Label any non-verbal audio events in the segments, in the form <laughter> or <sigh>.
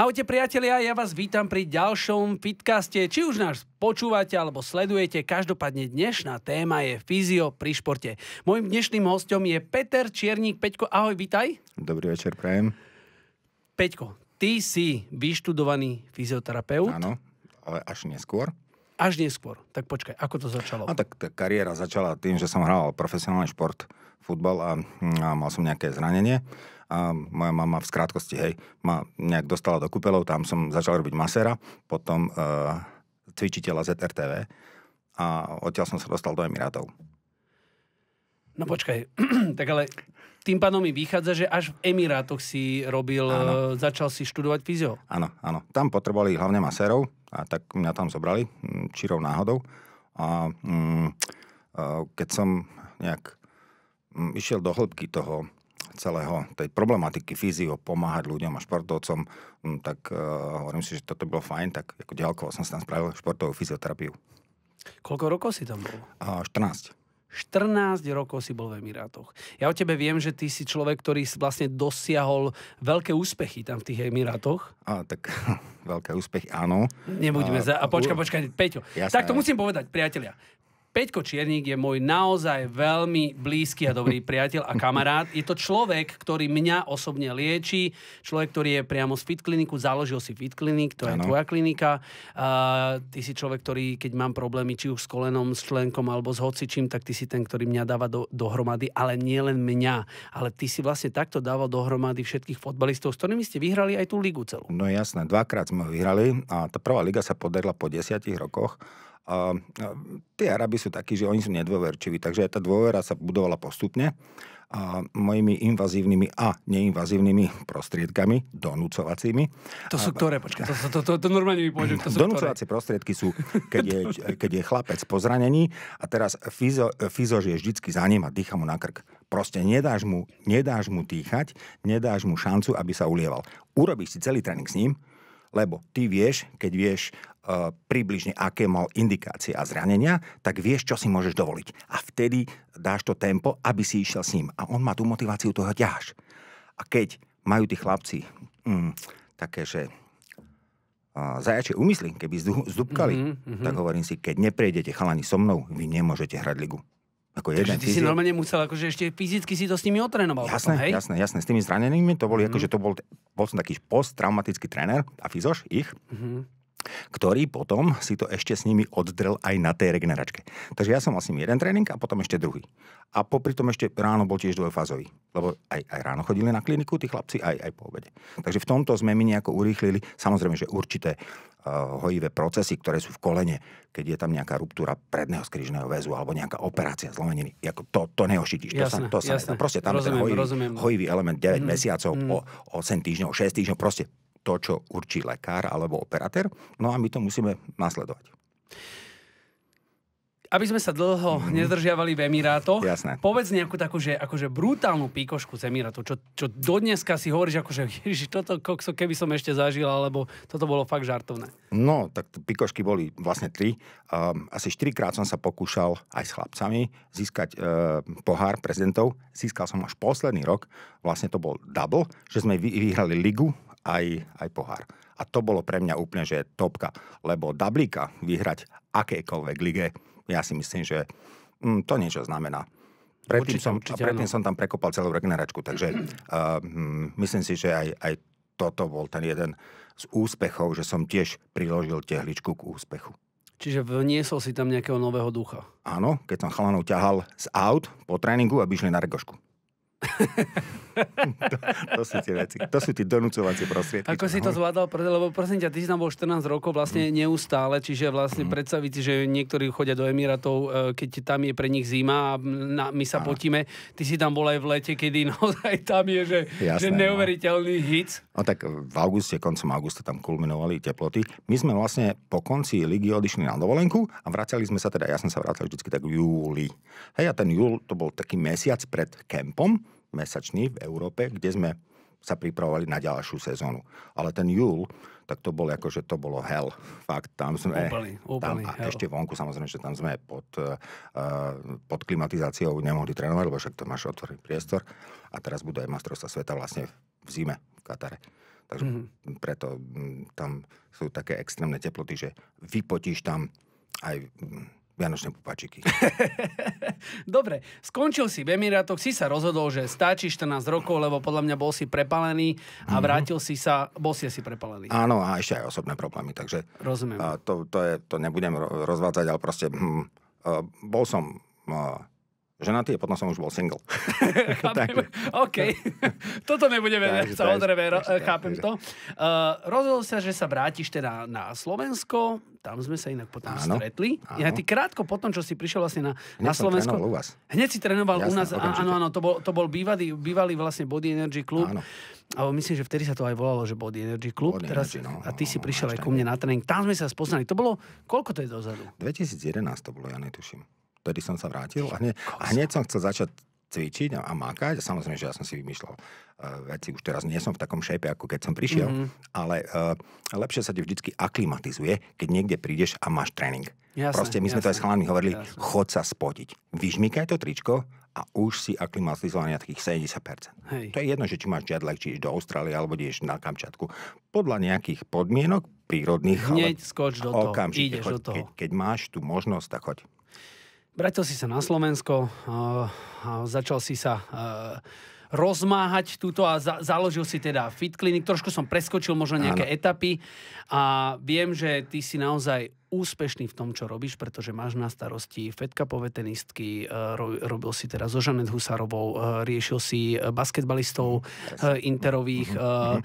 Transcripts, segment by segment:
Ahojte priatelia, ja vás vítam pri ďalšom fitcaste. Či už nás počúvate alebo sledujete, každopádne dnešná téma je fyzio pri športe. Mojím dnešným hostom je Peter Čierník. Peťko, ahoj, vítaj. Dobrý večer, prajem. Peťko, ty si vyštudovaný fyzioterapeut. Áno, ale až neskôr. Až neskôr. Tak počkaj, ako to začalo? A no, tak tá kariéra začala tým, že som hral profesionálny šport, futbal a, a mal som nejaké zranenie a moja mama v skrátkosti, hej, ma nejak dostala do kúpeľov, tam som začal robiť masera, potom uh, cvičiteľa ZRTV a odtiaľ som sa dostal do Emirátov. No počkaj, <clears throat> tak ale tým pádom mi vychádza, že až v Emirátoch si robil, áno. Eh, začal si študovať fyzio. Áno, áno. Tam potrebovali hlavne masérov, a tak mňa tam zobrali, hm, čirou náhodou. A mm, keď som nejak hm, išiel do hĺbky toho celého tej problematiky fyzio pomáhať ľuďom a športovcom, hm, tak uh, hovorím si, že toto bolo fajn, tak ako ďalkovo som si tam spravil športovú fyzioterapiu. Koľko rokov si tam bol? Uh, 14. 14 rokov si bol v Emirátoch. Ja o tebe viem, že ty si človek, ktorý vlastne dosiahol veľké úspechy tam v tých Emirátoch. A, tak <laughs> veľké úspechy, áno. Nebuďme a, za... A počkaj, počkaj, Peťo. Jasné. Tak to musím povedať, priatelia. Peťko Čiernik je môj naozaj veľmi blízky a dobrý priateľ a kamarát. Je to človek, ktorý mňa osobne lieči, človek, ktorý je priamo z Fit kliniku, založil si Fit klinik, to je ano. tvoja klinika. Uh, ty si človek, ktorý, keď mám problémy, či už s kolenom, s členkom alebo s hocičím, tak ty si ten, ktorý mňa dáva do, dohromady, ale nie len mňa, ale ty si vlastne takto dával dohromady všetkých fotbalistov, s ktorými ste vyhrali aj tú ligu celú. No jasné, dvakrát sme vyhrali a tá prvá liga sa podarila po desiatich rokoch a, a tie Arabi sú takí, že oni sú nedôverčiví, takže aj tá dôvera sa budovala postupne a mojimi invazívnymi a neinvazívnymi prostriedkami, donúcovacími. To sú ktoré? Počkaj, to, to, to, to normálne mi povedal. Donúcovacie prostriedky sú, keď je, keď je chlapec po zranení a teraz fyzo, fyzož je vždycky za ním a dýcha mu na krk. Proste nedáš mu, nedáš mu dýchať, nedáš mu šancu, aby sa ulieval. Urobíš si celý tréning s ním, lebo ty vieš, keď vieš E, približne aké mal indikácie a zranenia, tak vieš, čo si môžeš dovoliť. A vtedy dáš to tempo, aby si išiel s ním. A on má tú motiváciu, toho ťaž. A keď majú tí chlapci mm, také, že zajačie úmysly, keby zdúbkali, mm-hmm, mm-hmm. tak hovorím si, keď neprejdete chalani so mnou, vy nemôžete hrať ligu. Ako jeden Takže ty fyzio... si normálne musel, akože ešte fyzicky si to s nimi otrénoval. Jasné, potom, hej? jasné, jasné. S tými zranenými to boli, mm. akože to bol, bol som taký posttraumatický tréner a fyzoš ich. Mm-hmm ktorý potom si to ešte s nimi oddrel aj na tej regeneračke. Takže ja som mal s nimi jeden tréning a potom ešte druhý. A popri tom ešte ráno bol tiež dvojfázový, lebo aj, aj ráno chodili na kliniku tí chlapci, aj, aj po obede. Takže v tomto sme my nejako urýchlili, samozrejme, že určité uh, hojivé procesy, ktoré sú v kolene, keď je tam nejaká ruptúra predného skrižného väzu alebo nejaká operácia zlomeniny, ako to, to neošitíš, to sa, to sa jasné. Proste tam rozumiem, ten hojivý, hojivý element 9 mm, mesiacov, mm. O, 8 týždňov, 6 týždňov, proste to, čo určí lekár alebo operatér. No a my to musíme nasledovať. Aby sme sa dlho mm-hmm. nezdržiavali v Emirátoch, Jasné. povedz nejakú takú, že akože brutálnu píkošku z Emirátov, čo, čo dodneska si hovoríš, akože <laughs> ježiš, toto kokso, keby som ešte zažil, alebo toto bolo fakt žartovné. No, tak píkošky boli vlastne tri. Um, asi štyrikrát som sa pokúšal aj s chlapcami získať uh, pohár prezidentov. Získal som až posledný rok, vlastne to bol double, že sme vyhrali ligu aj, aj pohár. A to bolo pre mňa úplne, že topka. Lebo Dablíka vyhrať akékoľvek lige, ja si myslím, že mm, to niečo znamená. Predtým, určite, som, určite, predtým som tam prekopal celú regeneračku, takže uh, <clears throat> myslím si, že aj, aj toto bol ten jeden z úspechov, že som tiež priložil tehličku k úspechu. Čiže vniesol si tam nejakého nového ducha. Áno, keď som chalanov ťahal z aut po tréningu, aby išli na regošku. <laughs> to, to, sú tie veci. To sú tie donúcovacie prostriedky. Ako si to no. zvládal, lebo prosím ťa, ty si tam bol 14 rokov vlastne mm. neustále, čiže vlastne mm. predstaviť si, že niektorí chodia do Emirátov, e, keď tam je pre nich zima a na, my sa a. potíme. Ty si tam bol aj v lete, kedy <laughs> naozaj tam je, že, Jasné, že no. neuveriteľný no. hic. No tak v auguste, koncom augusta tam kulminovali teploty. My sme vlastne po konci ligy odišli na dovolenku a vracali sme sa teda, ja som sa vracal vždy tak v júli. Hej, a ten júl to bol taký mesiac pred kempom, mesačný v Európe, kde sme sa pripravovali na ďalšiu sezónu. Ale ten júl, tak to bolo ako, že to bolo hell. Fakt, tam sme... Úplný, úplný tam, a hell. ešte vonku, samozrejme, že tam sme pod, uh, pod klimatizáciou nemohli trénovať, lebo však to máš otvorený priestor. A teraz budú aj majstrovstvá sveta vlastne v zime v Katare. Takže mm-hmm. preto m, mm, tam sú také extrémne teploty, že vypotíš tam aj m, mm, vianočné pupačiky. <laughs> Dobre, skončil si v Emirátoch, si sa rozhodol, že stačí 14 rokov, lebo podľa mňa bol si prepalený a mm-hmm. vrátil si sa, bol si asi prepalený. Áno, a ešte aj osobné problémy, takže... Rozumiem. A, to, to, je, to nebudem rozvádzať, ale proste hm, a, bol som a, ženatý a potom som už bol single. <laughs> <laughs> Chápem. OK. <laughs> Toto nebudeme vedieť, samozrejme, takže, chápem to. Uh, rozhodol sa, že sa vrátiš teda na Slovensko, tam sme sa inak potom áno, stretli. Áno. Ja ty krátko potom, čo si prišiel vlastne na, hneď na Slovensko. Som u vás. Hneď si trénoval u nás, okamžite. áno, áno, to bol, to bol bývalý, bývalý vlastne Body Energy Club. Áno. Ale myslím, že vtedy sa to aj volalo, že Body Energy Club. Body Teraz, Energy, no, a ty no, si no, prišiel no, aj ku mne na tréning. Tam sme sa spoznali. To bolo, koľko to je dozadu? 2011 to bolo, ja netuším odtedy som sa vrátil a hneď, a hneď som chcel začať cvičiť a, mákať. A samozrejme, že ja som si vymýšľal uh, veci. Už teraz nie som v takom šejpe, ako keď som prišiel. Mm-hmm. Ale uh, lepšie sa ti vždycky aklimatizuje, keď niekde prídeš a máš tréning. Jasne, Proste my jasne, sme to aj s chalami hovorili, jasne. chod sa spotiť. Vyžmykaj to tričko a už si aklimatizovaný na takých 70%. Hej. To je jedno, že či máš jetlag, či ideš do Austrálie alebo ideš na Kamčatku. Podľa nejakých podmienok prírodných... Hneď skoč do toho, ideš choď, do toho. Keď, keď máš tú možnosť, tak choď. Vrátil si sa na Slovensko, eh, a začal si sa eh, rozmáhať túto a za- založil si teda Fit Clinic. Trošku som preskočil možno nejaké ano. etapy a viem, že ty si naozaj úspešný v tom, čo robíš, pretože máš na starosti fetkapové tenistky, eh, ro, robil si teraz so Žanet Husarovou, eh, riešil si eh, basketbalistov yes. Mhm, mhm. interových mm-hmm.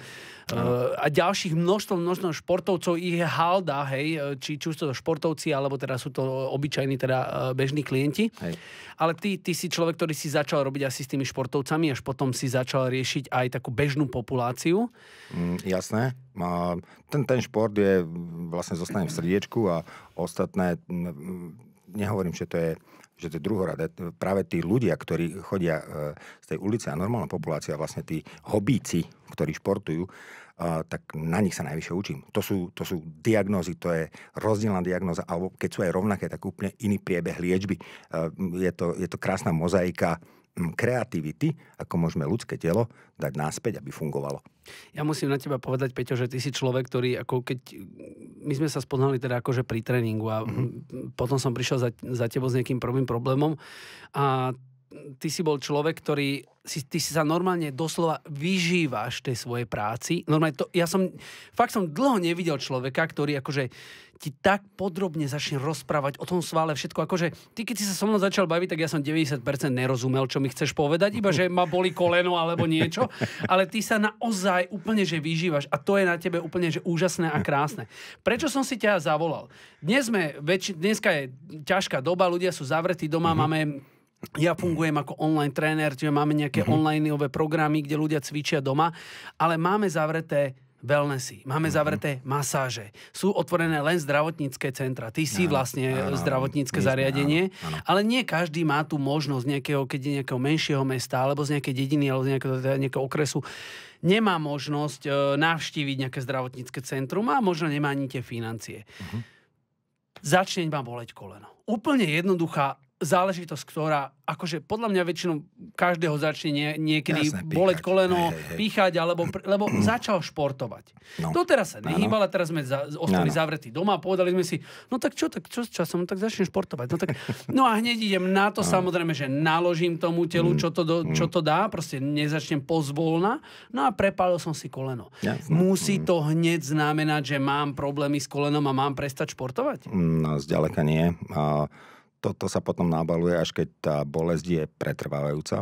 a ďalších množstvo, množstvo športovcov, ich je halda, hej, či, či už to športovci, alebo teda sú to obyčajní teda bežní klienti. Hej. Ale ty, ty si človek, ktorý si začal robiť asi s tými športovcami, až potom si začal riešiť aj takú bežnú populáciu. Mm, jasné ten, ten šport je, mm, vlastne zostane v srdiečku a ostatné, mm, mm, nehovorím, že to je že to je druhoradé. Práve tí ľudia, ktorí chodia e, z tej ulice a normálna populácia, vlastne tí hobíci, ktorí športujú, e, tak na nich sa najvyššie učím. To sú, to sú diagnózy, to je rozdielna diagnóza, alebo keď sú aj rovnaké, tak úplne iný priebeh liečby. E, je to, je to krásna mozaika kreativity, ako môžeme ľudské telo dať náspäť, aby fungovalo. Ja musím na teba povedať, Peťo, že ty si človek, ktorý ako keď... My sme sa spoznali teda akože pri tréningu a mm-hmm. potom som prišiel za, za tebo s nejakým prvým problémom a ty si bol človek, ktorý si, ty si sa normálne doslova vyžívaš tej svojej práci. Normálne to, ja som, fakt som dlho nevidel človeka, ktorý akože ti tak podrobne začne rozprávať o tom svále všetko. Akože ty, keď si sa so mnou začal baviť, tak ja som 90% nerozumel, čo mi chceš povedať, iba že ma boli koleno alebo niečo. Ale ty sa naozaj úplne, že vyžívaš a to je na tebe úplne, že úžasné a krásne. Prečo som si ťa zavolal? Dnes sme, väč- dneska je ťažká doba, ľudia sú zavretí doma, mm-hmm. máme ja fungujem ako online tréner, čiže máme nejaké mm-hmm. online programy, kde ľudia cvičia doma, ale máme zavreté wellnessy, máme mm-hmm. zavreté masáže, sú otvorené len zdravotnícke centra. Ty si áno, vlastne áno, zdravotnícke áno, zariadenie, áno, áno. ale nie každý má tú možnosť nejakého, keď je nejakého menšieho mesta, alebo z nejakej dediny, alebo z nejakého, teda nejakého okresu, nemá možnosť e, navštíviť nejaké zdravotnícke centrum a možno nemá ani tie financie. Mm-hmm. Začne ma boleť koleno. Úplne jednoduchá záležitosť, ktorá akože podľa mňa väčšinou každého začne nie, niekedy Jasne, boleť píchať. koleno, hej, hej. píchať, alebo, lebo mm. začal športovať. No. teraz sa nehýbala, teraz sme za, ostali ano. zavretí doma a povedali sme si, no tak čo, tak čo s časom, tak začnem športovať. No, tak, no a hneď idem na to, ano. samozrejme, že naložím tomu telu, mm. čo to, do, čo mm. to dá, proste nezačnem pozvolna, no a prepálil som si koleno. Jasne. Musí to hneď znamenať, že mám problémy s kolenom a mám prestať športovať? No, zďaleka nie. A toto sa potom nábaluje, až keď tá bolesť je pretrvávajúca.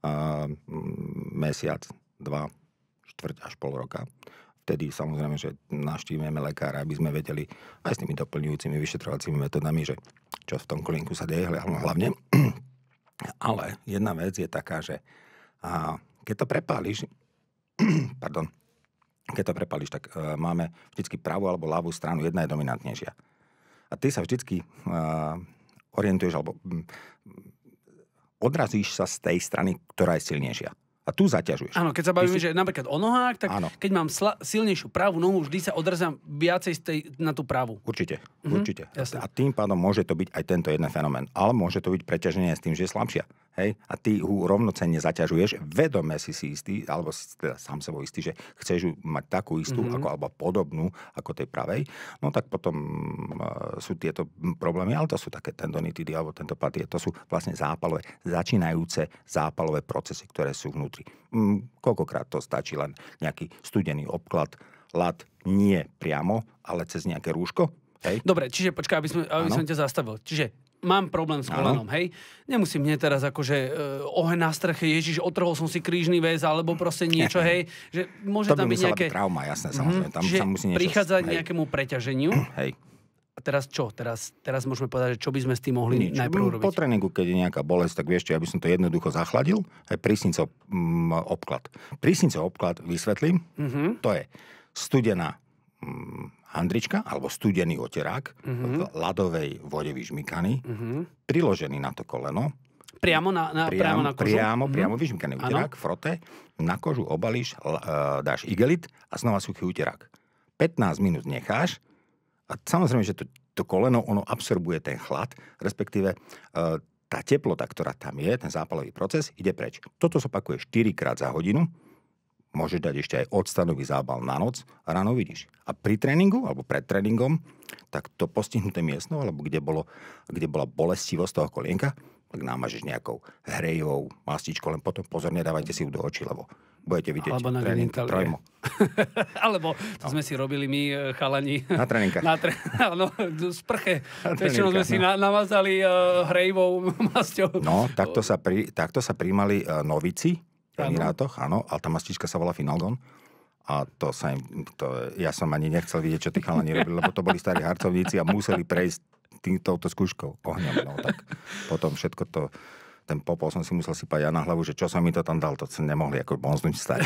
A, mm, mesiac, dva, štvrť až pol roka. Vtedy samozrejme, že naštívime lekára, aby sme vedeli aj s tými doplňujúcimi vyšetrovacími metodami, že čo v tom klinku sa deje hlavne. <clears throat> Ale jedna vec je taká, že a keď to prepáliš, <clears throat> pardon, keď to prepáliš, tak e, máme vždycky pravú alebo ľavú stranu, jedna je dominantnejšia. A ty sa vždycky e, orientuješ alebo mm, mm, odrazíš sa z tej strany, ktorá je silnejšia. A tu zaťažuješ. Áno, keď sa bavíme, si... že napríklad o nohách, tak ano. keď mám sla- silnejšiu pravú nohu, vždy sa odrazám viacej z tej, na tú pravú. Určite, mm-hmm, určite. Jasne. A tým pádom môže to byť aj tento jeden fenomén. Ale môže to byť preťaženie s tým, že je slabšia hej, a ty ju rovnocenne zaťažuješ, vedome si si istý, alebo si teda sám sebou istý, že chceš ju mať takú istú, mm-hmm. ako, alebo podobnú ako tej pravej, no tak potom e, sú tieto problémy, ale to sú také tendonitidy alebo patie, to sú vlastne zápalové, začínajúce zápalové procesy, ktoré sú vnútri. Mm, koľkokrát to stačí len nejaký studený obklad, lat, nie priamo, ale cez nejaké rúško, Hej. Dobre, čiže počkaj, aby, som, aby som ťa zastavil. Čiže mám problém s kolenom, hej? Nemusím mne teraz akože uh, oheň na streche, Ježiš, otrhol som si krížny väz, alebo proste niečo, <laughs> hej? Že môže to tam by byť nejaké... Byť trauma, jasné, mhm. samozrejme. Tam, že musí niečo... Prichádza k nejakému preťaženiu. <clears throat> Hej. A teraz čo? Teraz, teraz môžeme povedať, že čo by sme s tým mohli Nič. najprv mm, robiť? Po tréningu, keď je nejaká bolesť, tak vieš čo, ja by som to jednoducho zachladil, aj prísnicov mm, obklad. Prísnice obklad vysvetlím, mm-hmm. to je studená mm, handrička alebo studený oterák mm-hmm. v ľadovej vode vyžmykaný, mm-hmm. priložený na to koleno. Priamo na, na, priamo, priamo na kožu? Priamo, mm-hmm. vyžmykaný oterák, frote, na kožu obalíš, e, dáš igelit a znova suchý oterák. 15 minút necháš a samozrejme, že to, to koleno, ono absorbuje ten chlad, respektíve e, tá teplota, ktorá tam je, ten zápalový proces, ide preč. Toto sa opakuje 4 krát za hodinu Môžeš dať ešte aj odstanový zábal na noc a ráno vidíš. A pri tréningu alebo pred tréningom, tak to postihnuté miesto, alebo kde, bolo, kde bola bolestivosť toho kolienka, tak námažeš nejakou hrejovou mastičkou, len potom pozorne dávajte si ju do očí, lebo budete vidieť Alebo na tréning trojmo. <laughs> Alebo to no. sme si robili my, e, chalani. Na tréninkách. <laughs> Na tre... <laughs> no, sprche. Väčšinou sme no. si na, namazali uh, e, hrejivou masťou. No, takto sa, pri, takto sa príjmali uh, e, novici, v Emirátoch, áno, ale tá mastička sa volá Finalgon. A to sa im, to, ja som ani nechcel vidieť, čo tí chalani robili, lebo to boli starí harcovníci a museli prejsť týmto touto skúškou ohňom. No, tak potom všetko to ten popol som si musel sypať ja na hlavu, že čo som mi to tam dal, to sa nemohli ako bonznúť stať.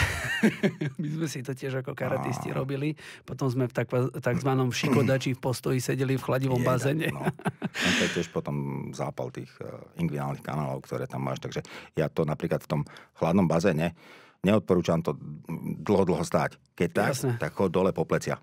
<laughs> My sme si to tiež ako karatisti a... robili, potom sme v takzvanom šikodači v postoji sedeli v chladivom Jeda, bazene. No. no. to je tiež potom zápal tých eh, ingviálnych kanálov, ktoré tam máš, takže ja to napríklad v tom chladnom bazene, neodporúčam to dlho, dlho stáť. Keď tak, Jasne. tak chod dole po plecia.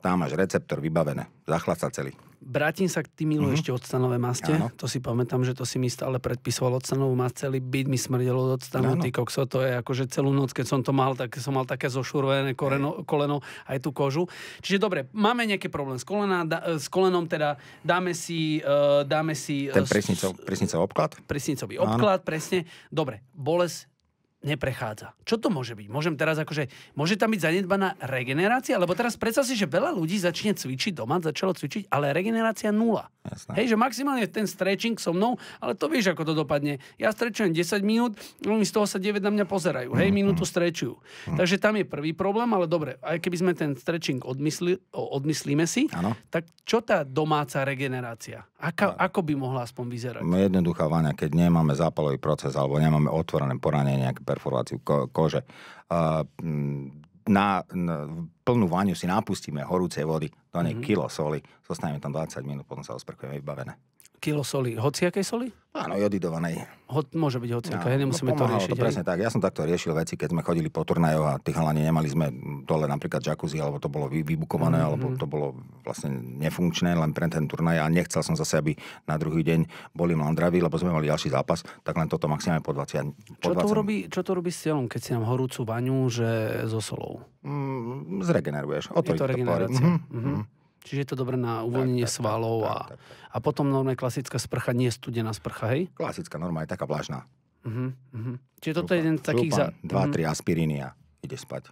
Tam máš receptor vybavené, zachlaca celý. Vrátim sa k tým uh-huh. ešte odstanové maste. Áno. To si pamätám, že to si mi stále predpisoval odstanovú masť. Celý byt mi smrdelo od odstanu. Ty kokso, to je akože celú noc, keď som to mal, tak som mal také zošurvené koreno, koleno, aj tú kožu. Čiže dobre, máme nejaký problém s, kolena, da, s kolenom, teda dáme si... Uh, dáme si Ten e, presnicov, presnicov obklad? Presnicový obklad, presne. Dobre, bolesť neprechádza. Čo to môže byť? Môžem teraz akože, môže tam byť zanedbaná regenerácia? Lebo teraz predstav si, že veľa ľudí začne cvičiť doma, začalo cvičiť, ale regenerácia nula. Jasne. Hej, že maximálne ten stretching so mnou, ale to vieš, ako to dopadne. Ja strečujem 10 minút, oni z toho sa 9 na mňa pozerajú. Hej, mhm, minútu mhm. strečujú. Mm. Takže tam je prvý problém, ale dobre, aj keby sme ten stretching odmysli, odmyslíme si, ano. tak čo tá domáca regenerácia? Aká, no. ako by mohla aspoň vyzerať? No, jednoduchá vania, keď nemáme zápalový proces alebo nemáme otvorené poranenie, perforáciu ko- kože. Uh, na, na plnú vaniu si napustíme horúcej vody, do nej mm-hmm. kilo soli, zostaneme tam 20 minút, potom sa osprchujeme vybavené kilo soli, hociakej soli? Áno, jodidovanej. Ho, môže byť hociaká, no, ja, no, nemusíme no, to riešiť. To, presne aj. tak. Ja som takto riešil veci, keď sme chodili po turnajoch a tých hlavne nemali sme dole napríklad jacuzzi, alebo to bolo vybukované, mm-hmm. alebo mhm. to bolo vlastne nefunkčné len pre ten turnaj a nechcel som zase, aby na druhý deň boli mandraví, lebo sme mali ďalší zápas, tak len toto maximálne po 20. Po čo, to Robí, čo to robí s telom, keď si nám horúcu baňu, že so solou? Mm, zregeneruješ. O to, je to regenerácia. To mhm, mhm. Čiže je to dobré na uvoľnenie tak, tak, svalov tak, a, tak, tak, tak. a potom normálne klasická sprcha, nie studená sprcha, hej? Klasická, norma je taká vlažná. Uh-huh, uh-huh. Čiže toto župan, je jeden z takých... Župan, za... dva, mhm. tri aspiriny a ide spať.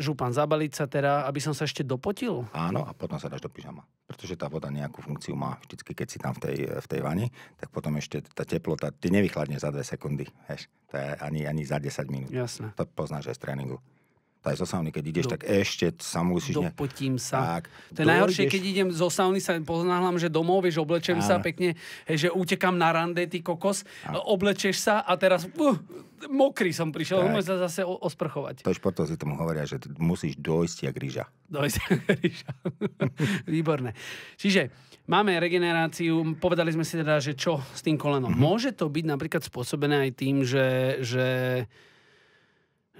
Župan, zabaliť sa teda, aby som sa ešte dopotil? Áno, a potom sa dáš do pyžama. Pretože tá voda nejakú funkciu má vždycky, keď si tam v tej, v tej vani, tak potom ešte tá teplota, ty nevychladne za 2 sekundy, hež. To je ani, ani za 10 minút. Jasné. To poznáš aj z tréningu aj zo sauny, keď ideš, do, tak ešte sa musíš... Dopotím ne... sa. Tak, to je najhoršie, keď idem zo sauny, sa poznáhlam, že domov, vieš, oblečem áno. sa pekne, že utekam na rande, ty kokos, áno. oblečeš sa a teraz... Uh, mokrý som prišiel, tak. sa zase o, osprchovať. To športovci tomu hovoria, že musíš dojsť jak ryža. Dojsť <laughs> jak ryža. Výborné. Čiže máme regeneráciu, povedali sme si teda, že čo s tým kolenom. Mm-hmm. Môže to byť napríklad spôsobené aj tým, že, že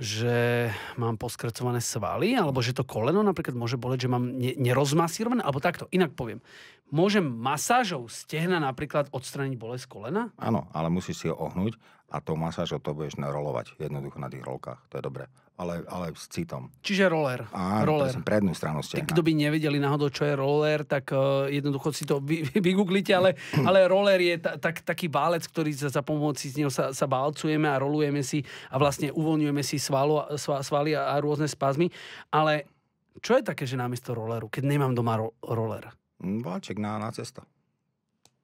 že mám poskrcované svaly, alebo že to koleno napríklad môže boleť, že mám nerozmasírované, alebo takto, inak poviem. Môžem masážou stehna napríklad odstraniť bolesť kolena? Áno, ale musíš si ho ohnúť a to masáž to budeš narolovať jednoducho na tých rolkách. To je dobre. Ale, ale s citom. Čiže roller. Áno, roller. Presne, prednú stranu stehna. kto by nevedeli náhodou, čo je roller, tak uh, jednoducho si to vy, vygooglite, ale, <clears throat> ale roller je ta, tak, taký válec, ktorý za, za pomoci z neho sa, sa bálcujeme a rolujeme si a vlastne uvoľňujeme si svalo, sva, svaly a, a rôzne spazmy. Ale čo je také, že namiesto rolleru, keď nemám doma ro- roller? Hm, Váček na, na cesto.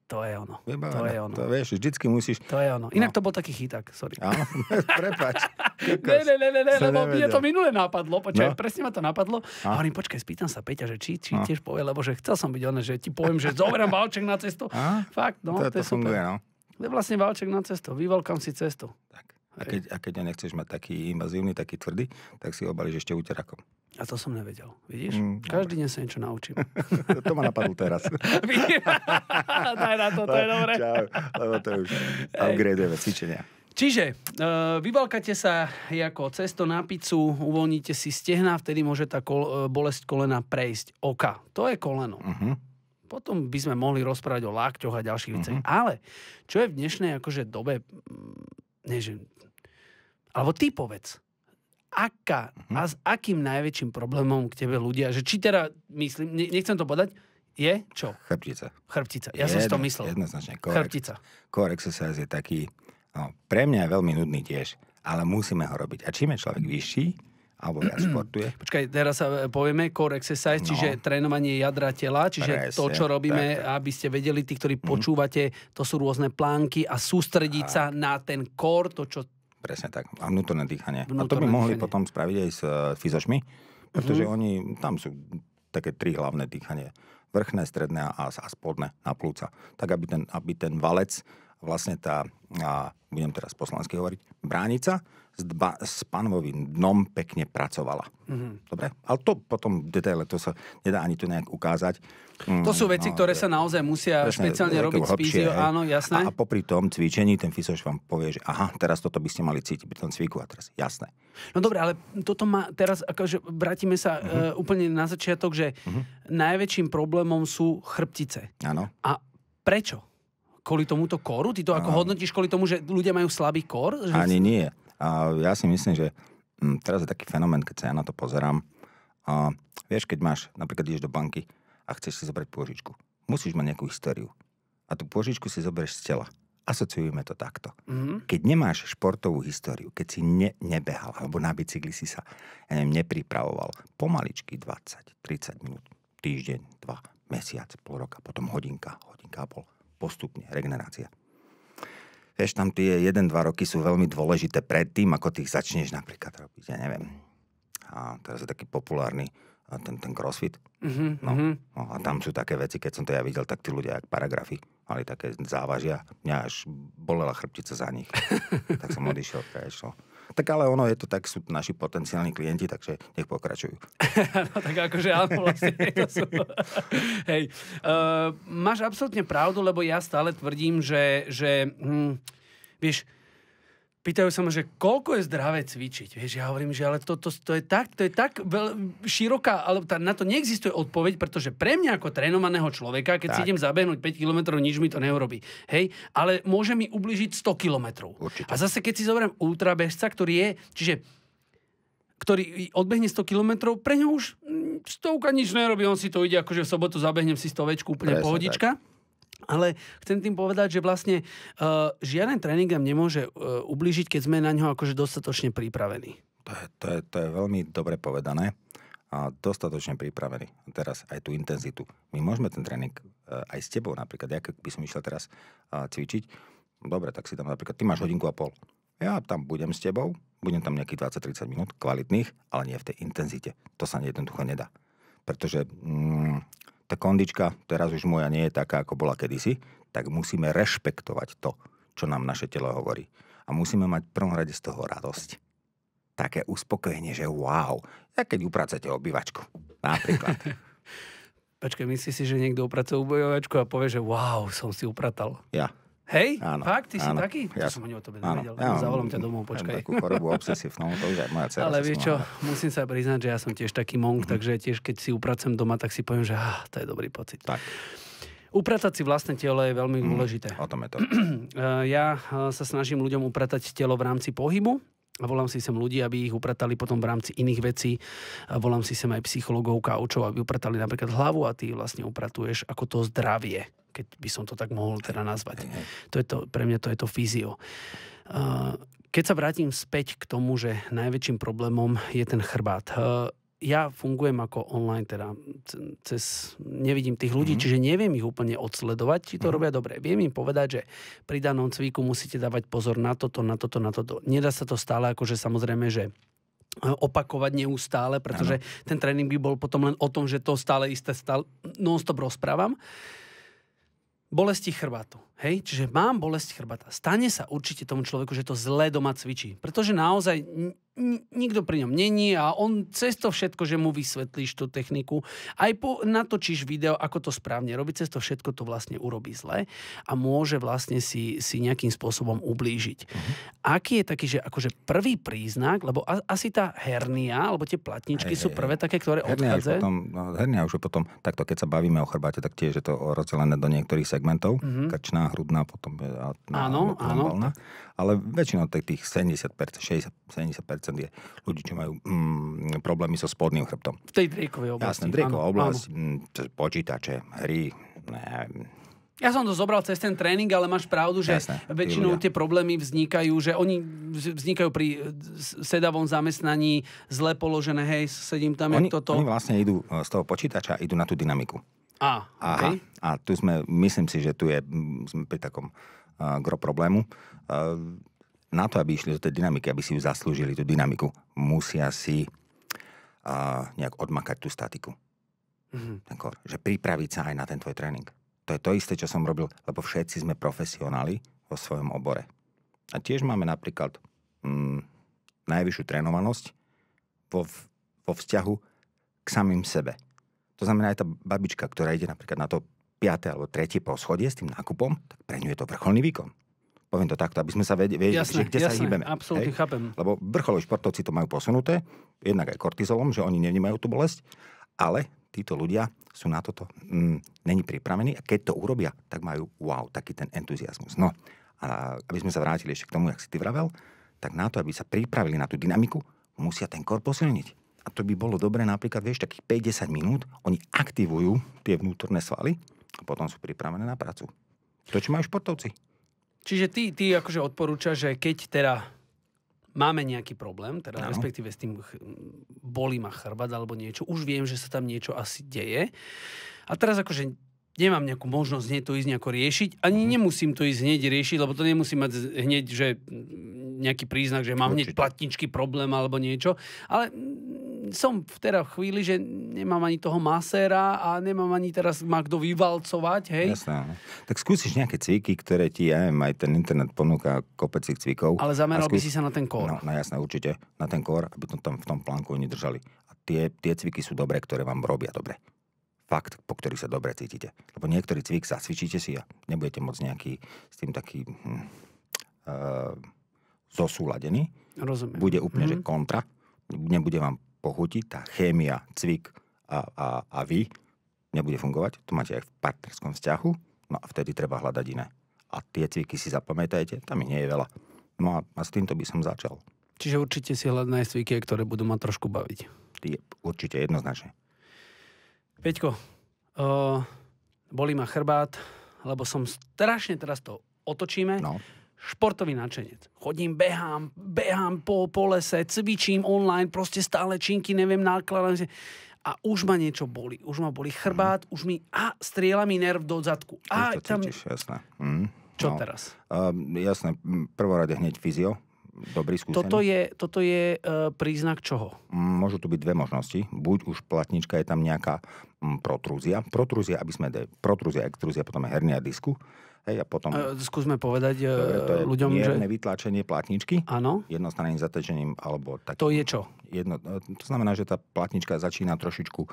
To je ono. Vybavené. To je ono. To vieš, vždycky musíš... To je ono. Inak no. to bol taký chyták, sorry. Áno, <laughs> prepač. <laughs> ne, ne, ne, ne, ne lebo mne to minule napadlo, počkaj, no. presne ma to napadlo. A, hovorím, počkaj, spýtam sa Peťa, že či, či no. tiež povie, lebo že chcel som byť ono, že ti poviem, že zoberám balček na cestu. A? Fakt, no, to, to, to je funguje, super. no. To je vlastne valček na cestu, vyvolkám si cestu. Tak. A keď, a keď ho nechceš mať taký invazívny, taký tvrdý, tak si ho balíš ešte úterakom. A to som nevedel, vidíš? Mm, Každý dobre. deň sa niečo naučím. <laughs> <laughs> to ma napadlo teraz. <laughs> Daj na to, to je dobré. Čau, lebo to už upgradeujeme cvičenia. Čiže e, eh, vyvalkate sa ako cesto na pizzu, uvoľníte si stehna, vtedy môže tá kol, e, bolesť kolena prejsť oka. To je koleno. Uh-huh. Potom by sme mohli rozprávať o lákťoch a ďalších uh-huh. veciach. Mhm. Ale čo je v dnešnej akože dobe, mm, neže, alebo ty povedz, aká, uh-huh. a s akým najväčším problémom k tebe ľudia, že či teda, myslím, nechcem to povedať, je čo? Chrbtica. Chrbtica. Ja Jedno, som si to myslel. Jednoznačne. Core, Chrbtica. Core exercise je taký, no, pre mňa je veľmi nudný tiež, ale musíme ho robiť. A čím je človek vyšší, alebo viac <clears throat> športuje. Počkaj, teraz sa e, povieme core exercise, no. čiže trénovanie jadra tela, čiže Presne, to, čo robíme, tak, tak. aby ste vedeli, tí, ktorí mm. počúvate, to sú rôzne plánky a sústrediť tak. sa na ten core, to, čo Presne tak. A vnútorné dýchanie. Vnútorné a to by mohli dýchanie. potom spraviť aj s e, fyzošmi, pretože mm-hmm. oni, tam sú také tri hlavné dýchanie. Vrchné, stredné a, a spodné na plúca. Tak, aby ten, aby ten valec, vlastne tá, a budem teraz poslansky hovoriť, bránica, s, dba, s pánovým dnom pekne pracovala. Mm-hmm. Dobre? Ale to potom detaile, to sa nedá ani tu nejak ukázať. Mm, to sú veci, no, ktoré sa naozaj musia presne, špeciálne robiť s fyziou, áno, jasné. A, a popri tom cvičení ten fyzoš vám povie, že aha, teraz toto by ste mali cítiť pri tom cviku a teraz, jasné. No dobre, ale toto má teraz, akože vrátime sa mm-hmm. uh, úplne na začiatok, že mm-hmm. najväčším problémom sú chrbtice. Áno. A prečo? kvôli tomuto koru Ty to ako hodnotíš kvôli tomu, že ľudia majú slabý kor. Že... Ani nie. A ja si myslím, že m, mm, teraz je taký fenomén, keď sa ja na to pozerám. A vieš, keď máš, napríklad ideš do banky a chceš si zobrať pôžičku, musíš mať nejakú históriu. A tú pôžičku si zoberieš z tela. Asociujeme to takto. Mm-hmm. Keď nemáš športovú históriu, keď si ne, nebehal alebo na bicykli si sa ja neviem, nepripravoval, pomaličky 20-30 minút, týždeň, dva, mesiac, pol roka, potom hodinka, hodinka a pol, postupne, regenerácia Vieš, tam tie 1-2 roky sú veľmi dôležité pred tým, ako ty začneš napríklad robiť, ja neviem. A teraz je taký populárny a ten, ten crossfit. Mm-hmm. No, mhm. no, a tam sú také veci, keď som to ja videl, tak tí ľudia, jak paragrafy, mali také závažia. Mňa až bolela chrbtica za nich. <laughs> tak som odišiel, prešlo. Tak ale ono je to tak, sú naši potenciálni klienti, takže nech pokračujú. <laughs> no tak akože áno, vlastne <laughs> sú. Hej, uh, máš absolútne pravdu, lebo ja stále tvrdím, že, že hm, vieš, pýtajú sa ma, že koľko je zdravé cvičiť. Vieš, ja hovorím, že ale to, to, to je tak, to je tak veľ, široká, ale tá, na to neexistuje odpoveď, pretože pre mňa ako trénovaného človeka, keď tak. si idem zabehnúť 5 km, nič mi to neurobí. Hej, ale môže mi ubližiť 100 km. Určite. A zase keď si zoberiem ultrabežca, ktorý je, čiže ktorý odbehne 100 km, pre ňo už mm, stovka nič nerobí, on si to ide, akože v sobotu zabehnem si stovečku úplne Presne, pohodička. Tak. Ale chcem tým povedať, že vlastne uh, žiaden tréning nám nemôže uh, ublížiť, keď sme na ňo akože dostatočne pripravení. To je, to je, to je veľmi dobre povedané a dostatočne pripravení. Teraz aj tú intenzitu. My môžeme ten tréning eh, aj s tebou napríklad. Ja by som išiel teraz cvičiť, dobre, tak si tam napríklad, ty máš hodinku a pol. Ja tam budem s tebou, budem tam nejakých 20-30 minút kvalitných, ale nie v tej intenzite. To sa jednoducho nedá. Pretože mm, tá kondička teraz už moja nie je taká, ako bola kedysi, tak musíme rešpektovať to, čo nám naše telo hovorí. A musíme mať v prvom rade z toho radosť. Také uspokojenie, že wow, ja keď upracete obývačku napríklad. <laughs> Počkaj, myslíš si, že niekto upracuje obývačku a povie, že wow, som si upratal. Ja. Hej? Áno. Fakt? Ty áno, si taký? Ja, to som ani o tobe nevedel. Ja, Zavolám ťa domov, počkaj. Ja takú chorobu no, to už aj moja cera. Ale vieš čo, musím sa priznať, že ja som tiež taký monk, mm-hmm. takže tiež keď si upracem doma, tak si poviem, že ah, to je dobrý pocit. Tak. Upratať si vlastné telo je veľmi mm, dôležité. O tom je to. <clears throat> Eh, ja eh, sa snažím ľuďom upratať telo v rámci pohybu, a volám si sem ľudí, aby ich upratali potom v rámci iných vecí. A volám si sem aj psychologov, kaučov, aby upratali napríklad hlavu a ty vlastne upratuješ ako to zdravie keď by som to tak mohol teda nazvať. To je to, pre mňa to je to fyzio. Keď sa vrátim späť k tomu, že najväčším problémom je ten chrbát ja fungujem ako online, teda cez, nevidím tých ľudí, mm-hmm. čiže neviem ich úplne odsledovať, či to mm-hmm. robia dobre. Viem im povedať, že pri danom cviku musíte dávať pozor na toto, na toto, na toto. Nedá sa to stále, akože samozrejme, že e, opakovať neustále, pretože ano. ten tréning by bol potom len o tom, že to stále isté stále non-stop rozprávam. Uh, bolesti chrbatu. Hej, čiže mám bolesť chrbata. Stane sa určite tomu človeku, že to zle doma cvičí. Pretože naozaj nikto pri ňom není a on cez to všetko, že mu vysvetlíš tú techniku, aj po, natočíš video, ako to správne robiť, cez to všetko to vlastne urobí zle a môže vlastne si, si nejakým spôsobom ublížiť. Mm-hmm. Aký je taký, že akože prvý príznak, lebo a, asi tá hernia, alebo tie platničky hey, sú prvé také, ktoré hernia odchádza? Už potom, no, hernia už je potom, takto keď sa bavíme o chrbáte, tak tiež je to rozdelené do niektorých segmentov, mm-hmm. kačná, hrudná, potom áno, áno. Ale väčšinou tých 70%, 60, 70% je ľudí, čo majú mm, problémy so spodným chrbtom. V tej Drakeovej oblasti. Jasné, Drakeová oblasť, mm, počítače, hry, ne, ja som to zobral cez ten tréning, ale máš pravdu, že Jasne, väčšinou tie problémy vznikajú, že oni vznikajú pri e, sedavom zamestnaní, zle položené, hej, sedím tam, oni, jak toto. Oni vlastne idú e, z toho počítača, idú na tú dynamiku. A, Aha. Okay. A tu sme, myslím si, že tu je, sme pri takom uh, gro problému. Uh, na to, aby išli do tej dynamiky, aby si ju zaslúžili, tú dynamiku, musia si uh, nejak odmakať tú statiku. Mm-hmm. Ten že pripraviť sa aj na ten tvoj tréning. To je to isté, čo som robil, lebo všetci sme profesionáli vo svojom obore. A tiež máme napríklad mm, najvyššiu trénovanosť vo, vo vzťahu k samým sebe. To znamená aj tá babička, ktorá ide napríklad na to 5. alebo 3. poschodie s tým nákupom, tak pre ňu je to vrcholný výkon. Poviem to takto, aby sme sa vedeli, jasné, že kde jasné, sa hýbeme. Absolútne hej? chápem. Lebo vrcholoví športovci to majú posunuté, jednak aj kortizolom, že oni nevnímajú tú bolesť, ale títo ľudia sú na toto mm, není pripravení a keď to urobia, tak majú wow, taký ten entuziasmus. No, a aby sme sa vrátili ešte k tomu, jak si ty vravel, tak na to, aby sa pripravili na tú dynamiku, musia ten kor posilniť. A to by bolo dobré napríklad, vieš, takých 5-10 minút, oni aktivujú tie vnútorné svaly a potom sú pripravené na prácu. To, čo majú športovci. Čiže ty, ty akože odporúčaš, že keď teda máme nejaký problém, teda no. respektíve s tým ch- bolí ma chrbát alebo niečo, už viem, že sa tam niečo asi deje. A teraz akože nemám nejakú možnosť hneď to ísť nejako riešiť, ani mm. nemusím to ísť hneď riešiť, lebo to nemusí mať hneď, že nejaký príznak, že mám Určite. hneď platničky problém alebo niečo, ale som v teda chvíli, že nemám ani toho maséra a nemám ani teraz ma kto vyvalcovať, hej? Jasné. Tak skúsiš nejaké cviky, ktoré ti, ja neviem, aj ten internet ponúka kopec ich cvikov. Ale zameral skúsi... by si sa na ten kór. No, no jasné, určite. Na ten kór, aby to tam v tom plánku oni držali. A tie, tie cviky sú dobré, ktoré vám robia dobre fakt, po ktorých sa dobre cítite. Lebo niektorý cvik cvičíte si a nebudete moc nejaký s tým taký hm, uh, zosúladený. Rozumiem. Bude úplne, mm. že mhm. kontra. Nebude vám pochuti, tá chémia, cvik a, a, a vy nebude fungovať. To máte aj v partnerskom vzťahu. No a vtedy treba hľadať iné. A tie cviky si zapamätajte, tam ich nie je veľa. No a, a s týmto by som začal. Čiže určite si hľadať aj cviky, ktoré budú ma trošku baviť. Je, určite, jednoznačne. Peťko, uh, bolí ma chrbát, lebo som strašne teraz to otočíme. No športový nadšenec. Chodím, behám, behám po, po lese, cvičím online, proste stále činky, neviem, nákladám a už ma niečo boli. Už ma boli chrbát, mm. už mi a strieľa mi nerv do zadku. A to tam... Cítiš, jasné. Mm. Čo no, teraz? Um, jasné, prvorade hneď fyzio, dobrý skúsený. Toto je, toto je uh, príznak čoho? Mm, môžu tu byť dve možnosti. Buď už platnička je tam nejaká mm, protrúzia. Protrúzia, aby sme de, protrúzia, extrúzia, potom je hernia disku. Hej, a potom... E, skúsme povedať e, to je ľuďom, že... vytlačenie platničky. Áno. Jednostranným zatečením alebo tak. To je čo? Jedno, e, to znamená, že tá platnička začína trošičku e,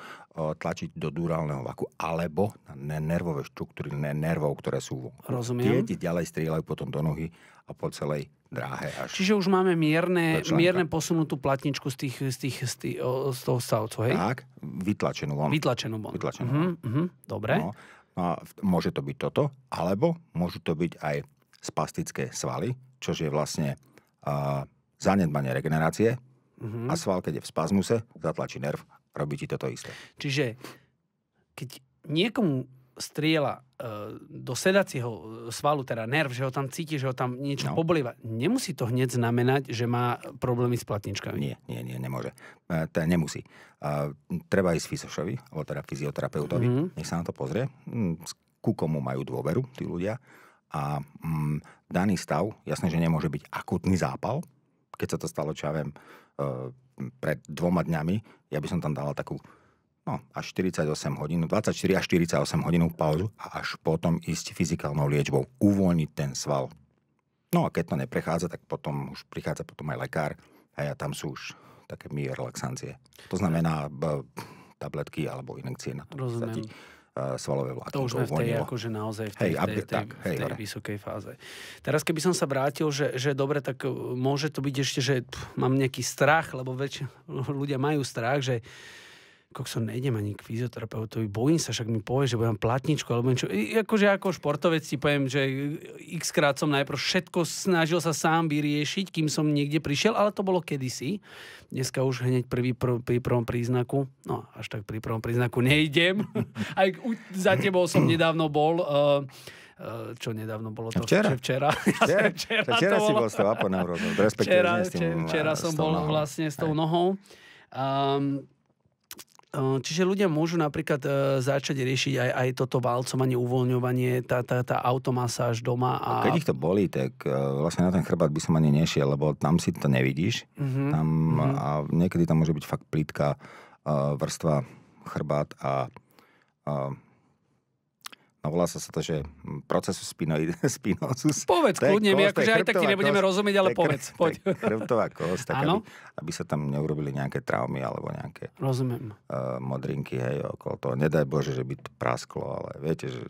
tlačiť do durálneho vaku alebo na nervové štruktúry nervov, ktoré sú vonku. Rozumiem. Tie ďalej strieľajú potom do nohy a po celej dráhe. Až Čiže už máme mierne, mierne posunutú platničku z, tých, z, tých, z, tých, z toho stavcu, hej? Tak, vytlačenú von. Vytlačenú von. Vytlačenú mhm, von. Mm-hmm, dobre. No a môže to byť toto, alebo môžu to byť aj spastické svaly, čo je vlastne a, zanedbanie regenerácie mm-hmm. a sval, keď je v spazmuse, zatlačí nerv, robí ti toto isté. Čiže keď niekomu strieľa e, do sedacieho e, svalu, teda nerv, že ho tam cíti, že ho tam niečo no. pobolieva, nemusí to hneď znamenať, že má problémy s platničkami? Nie, nie, nie, nemôže. E, teda nemusí. E, treba ísť Fisošovi, alebo teda fyzioterapeutovi, mm-hmm. nech sa na to pozrie, mm, ku komu majú dôveru tí ľudia. A mm, daný stav, jasné, že nemôže byť akutný zápal, keď sa to stalo, čo ja viem, e, pred dvoma dňami, ja by som tam dala takú no, až 48 hodín, 24 až 48 hodinú pauzu a až potom ísť fyzikálnou liečbou, uvoľniť ten sval. No a keď to neprechádza, tak potom už prichádza potom aj lekár a ja tam sú už také mi relaxancie. To znamená b, tabletky alebo inekcie na to. Rozumiem. Uh, svalové vláknko. To už sme v tej, akože naozaj v tej, hey, v tej, tak, tej, v tej vysokej fáze. Teraz keby som sa vrátil, že, že dobre, tak e, môže to byť ešte, že pff, mám nejaký strach, lebo väčšina ľudia majú strach, že kokso, nejdem ani k fyzioterapeutovi, bojím sa, však mi povie, že budem platničku alebo niečo. akože ako športovec ti poviem, že x krát som najprv všetko snažil sa sám vyriešiť, kým som niekde prišiel, ale to bolo kedysi. Dneska už hneď prvý, pr- pri prvom príznaku, no až tak pri prvom príznaku nejdem. <laughs> Aj u, za tebou som nedávno bol. Uh, čo nedávno bolo to. Včera. Včera, <laughs> včera. Včera, včera, včera to si bol s tou aponeurozou, včera, s tým, včera eh, som bol nohou. vlastne s tou Aj. nohou. Um, Eh, čiže ľudia môžu napríklad eh, začať riešiť aj, aj toto valcovanie, uvoľňovanie, tá, tá, tá automasáž doma. A... Keď ich to bolí, tak eh, vlastne na ten chrbát by som ani nešiel, lebo tam si to nevidíš. Mm-hmm. Tam, mhm. A niekedy tam môže byť fakt plítka vrstva chrbát a No volá sa, sa to, že proces spino, <laughs> spinosus. Povedz kľudne, my akože aj tak ti nebudeme kost, rozumieť, ale povedz. Poď. Chrbtová kost, tak aby, aby, sa tam neurobili nejaké traumy alebo nejaké Rozumiem. Uh, modrinky, hej, okolo toho. Nedaj Bože, že by to prasklo, ale viete, že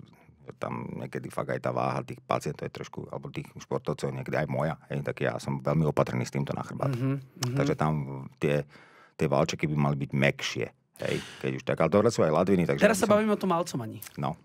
tam niekedy fakt aj tá váha tých pacientov je trošku, alebo tých športovcov niekedy aj moja, hej, tak ja som veľmi opatrný s týmto na chrbát. Mm-hmm, mm-hmm. Takže tam tie, tie valčeky by mali byť mekšie. Hej, keď už tak, ale dobre sú aj ladviny. Takže Teraz sa som... bavíme o tom alcomaní. No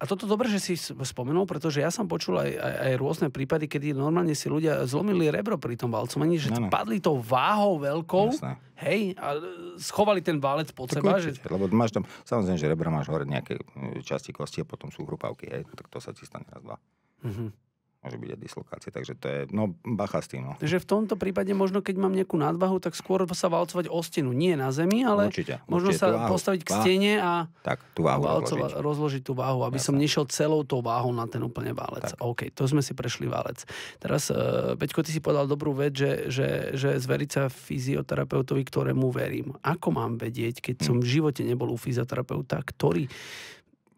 a toto dobre, že si spomenul, pretože ja som počul aj, aj, aj rôzne prípady, kedy normálne si ľudia zlomili rebro pri tom valcovaní, že no. padli tou váhou veľkou, Jasné. hej, a schovali ten válec pod tak seba. Určite, že... Lebo máš tam, samozrejme, že rebra máš hore nejaké e, časti kosti a potom sú hrupavky, hej, no tak to sa ti stane raz, dva. Mm-hmm môže byť aj dislokácia. Takže to je, no bacha s tým. No. Takže v tomto prípade možno, keď mám nejakú nadvahu, tak skôr sa valcovať o stenu. Nie na zemi, ale určite, možno určite, sa váhu, postaviť k váhu, stene a, tak, tú váhu valcova, rozložiť. rozložiť tú váhu, aby ja som nešiel celou tou váhou na ten úplne válec. Tak. OK, to sme si prešli válec. Teraz, uh, eh, Peťko, ty si povedal dobrú vec, že, že, že zveriť sa fyzioterapeutovi, ktorému verím. Ako mám vedieť, keď som hm. v živote nebol u fyzioterapeuta, ktorý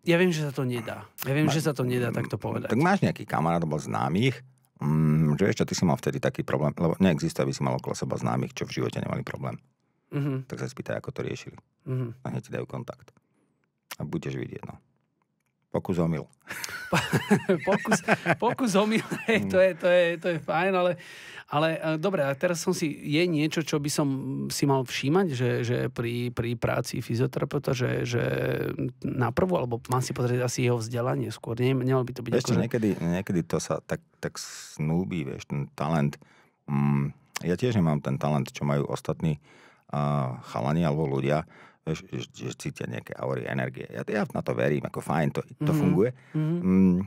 ja viem, že sa to nedá. Ja viem, Ma, že sa to nedá takto povedať. Tak máš nejaký kamarát alebo známych, mm, že ešte ty si mal vtedy taký problém, lebo neexistuje, aby si mal okolo seba známych, čo v živote nemali problém. Mm-hmm. Tak sa spýtaj, ako to riešili. Mm-hmm. A hneď ti dajú kontakt. A budeš vidieť, no. Pokus omyl. <laughs> pokus, pokus omyl, <laughs> to, je, to, je, to je fajn, ale, ale e, dobre, a teraz som si, je niečo, čo by som si mal všímať, že, že pri, pri práci fyzioterapeuta, že, že na prvú, alebo mám si pozrieť asi jeho vzdelanie skôr, ne, nemal by to byť... Vieš, akože... niekedy, niekedy to sa tak, tak snúbi, vieš, ten talent. Mm, ja tiež nemám ten talent, čo majú ostatní uh, chalani alebo ľudia, vieš, že, že cítia nejaké aury, energie. Ja, ja na to verím, ako fajn, to, to mm-hmm. funguje. Mm-hmm. Mm,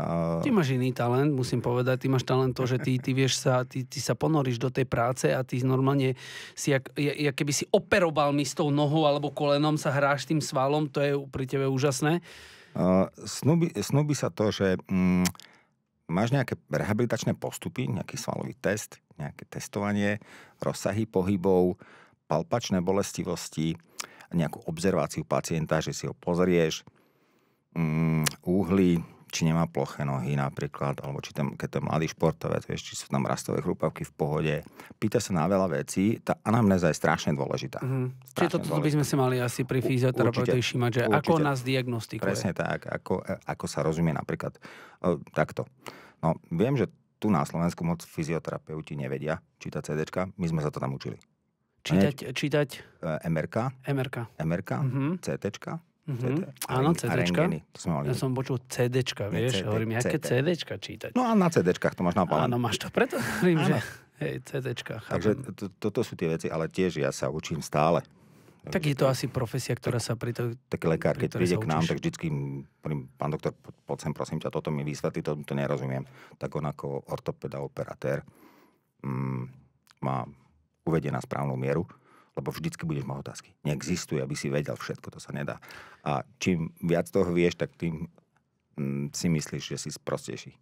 uh... Ty máš iný talent, musím povedať, ty máš talent to, že ty, ty vieš sa, ty, ty sa ponoríš do tej práce a ty normálne si, jak, jak keby si operoval mi s tou nohou alebo kolenom, sa hráš tým svalom, to je pri tebe úžasné. Uh, snúbi, snúbi sa to, že mm, máš nejaké rehabilitačné postupy, nejaký svalový test, nejaké testovanie, rozsahy pohybov, palpačné bolestivosti, nejakú obzerváciu pacienta, že si ho pozrieš, mm, úhly, či nemá ploché nohy napríklad, alebo či tam, keď to je mladý športovec, vieš, či sú tam rastové chrupavky v pohode. Pýta sa na veľa vecí, tá anamnéza je strašne dôležitá. Mm-hmm. Strašne Čiže toto dôležitá. by sme si mali asi pri fyzioterapeutovi všímať, že určite, ako nás diagnostikuje. Presne tak, ako, ako sa rozumie napríklad e, takto. No, viem, že tu na Slovensku moc fyzioterapeuti nevedia čítať CD, my sme sa to tam učili. Čítať, ne, čítať? E, MRK. MRK. MRK, mm-hmm. CTčka. Mm-hmm. Áno, CDčka. Ja som počul CDčka, vieš, CD, hovorím, CD. aké CDčka čítať. No a na CDčkách to máš napálené. Áno, máš to, preto hovorím, že hej, CDčka. Chápem. Takže to, toto sú tie veci, ale tiež ja sa učím stále. Tak je to asi profesia, ktorá sa pri to... Tak lekár, keď príde k nám, tak vždycky prým, pán doktor, poď sem, prosím ťa, toto mi vysvetlí, to, to nerozumiem. Tak on ako ortopeda, operatér mm, má uvedie na správnu mieru, lebo vždycky budeš mať otázky. Neexistuje, aby si vedel všetko, to sa nedá. A čím viac toho vieš, tak tým mm, si myslíš, že si sprostejší.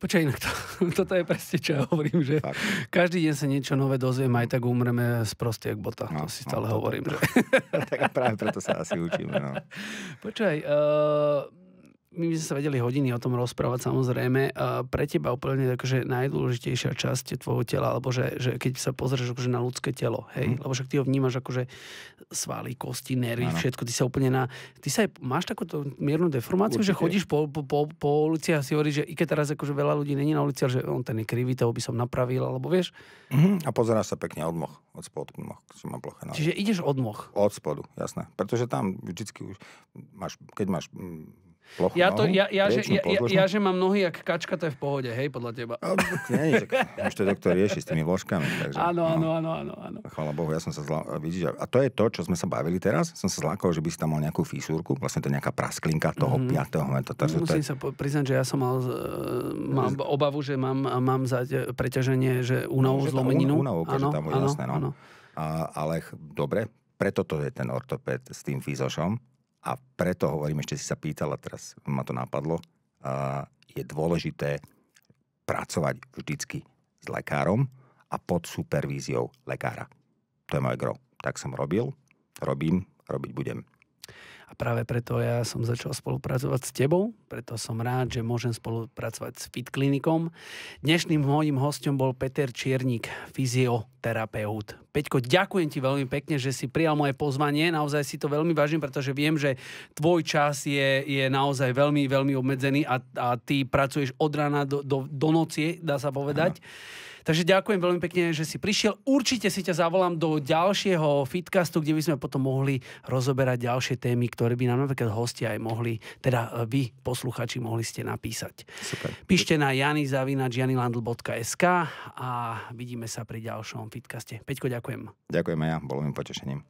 Počkaj, inak to, <laughs> toto je presne, čo ja hovorím, že Fakt. každý deň sa niečo nové dozviem, aj tak umreme z prostiek bota. No, no to si stále no, hovorím. To, že... <laughs> tak práve preto sa asi učíme. No. <laughs> Počkaj, uh my by sme sa vedeli hodiny o tom rozprávať samozrejme. Pre teba úplne akože najdôležitejšia časť tvojho tela, alebo že, že keď sa pozrieš akože na ľudské telo, hej, mm. lebo však ty ho vnímaš akože svaly, kosti, nervy, ano. všetko, ty sa úplne na... Ty sa aj, máš takúto miernu deformáciu, Určite. že chodíš po, po, po, po ulici a si hovoríš, že i keď teraz akože veľa ľudí není na ulici, ale že on ten je krivý, toho by som napravil, alebo vieš? Mm-hmm. A pozeráš sa pekne od moh, od spodu, moh, čo mám ploché na... Čiže ideš od moh? Od spodu, jasné. Pretože tam vždycky už máš, keď máš mm, Plochu ja, to, ja, ja, že, ja, ja, že mám nohy jak kačka, to je v pohode, hej, podľa teba. No, nie, nie, tak už to doktor rieši s tými vožkami. Takže, áno, áno, no. áno, áno, áno. Chvala Bohu, ja som sa zla... Vidíš, a to je to, čo sme sa bavili teraz. Som sa zlákol, že by si tam mal nejakú fíšúrku, vlastne to je nejaká prasklinka toho mm-hmm. piatého. To, to, to, Musím to je... sa po- priznať, že ja som mal, mám obavu, že mám, mám za eh, preťaženie, že únavu no, zlomeninu. Únavu, áno, tam bude, áno, jasné, no. áno. A, ale dobre, preto to je ten ortopéd s tým fízošom, a preto hovorím, ešte si sa pýtala, teraz ma to napadlo, a je dôležité pracovať vždycky s lekárom a pod supervíziou lekára. To je moje gro. Tak som robil, robím, robiť budem. A práve preto ja som začal spolupracovať s tebou, preto som rád, že môžem spolupracovať s Fit Klinikom. Dnešným môjim hostom bol Peter Čiernik, fyzioterapeut. Peťko, ďakujem ti veľmi pekne, že si prijal moje pozvanie, naozaj si to veľmi vážim, pretože viem, že tvoj čas je, je naozaj veľmi, veľmi obmedzený a, a ty pracuješ od rána do, do, do noci, dá sa povedať. Aha. Takže ďakujem veľmi pekne, že si prišiel. Určite si ťa zavolám do ďalšieho fitcastu, kde by sme potom mohli rozoberať ďalšie témy, ktoré by nám napríklad hostia aj mohli, teda e, vy, posluchači, mohli ste napísať. Super. Píšte na janizavinač.janilandl.sk a vidíme sa pri ďalšom fitcaste. Peťko, ďakujem. Ďakujem aj ja, bolo mi potešením.